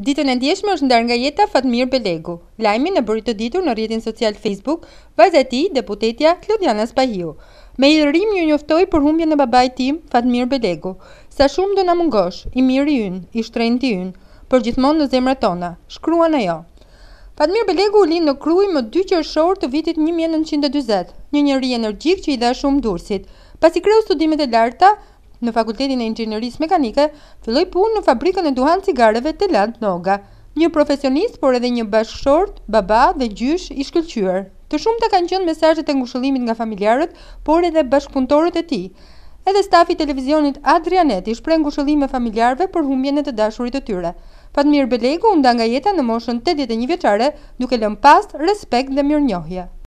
Ditën e ndjeshme është ndar nga jeta Fatmir Belegu, lajmi në bëri të ditur në rrjetin social Facebook, vajza e tij, deputetja Klodiana Spahiu. Me i rrim ju njoftoj për humbjen në babaj tim, Fatmir Belegu, sa shumë do në mungosh, i mirë i yn, i shtrejnë ti yn, për gjithmonë në zemre tona, shkrua në jo. Fatmir Belegu u linë në kruj më dy qërëshorë të vitit 1920, një njëri energjik që i dha shumë dursit. Pas i kreu studimet e larta, në Fakultetin e Inxhinierisë Mekanike, filloi punë në fabrikën e duhan cigareve Telant Noga, një profesionist por edhe një bashkëshort, baba dhe gjysh i shkëlqyer. Të shumta kanë qënë mesazhet e ngushëllimit nga familjarët, por edhe bashkëpuntorët e tij. Edhe stafi televizionit Adrianet i shpreh ngushëllime familjarëve për humbjen e të dashurit të tyre. Fatmir Belegu u nda nga jeta në moshën 81 vjeçare, duke lënë pas respekt dhe mirënjohje.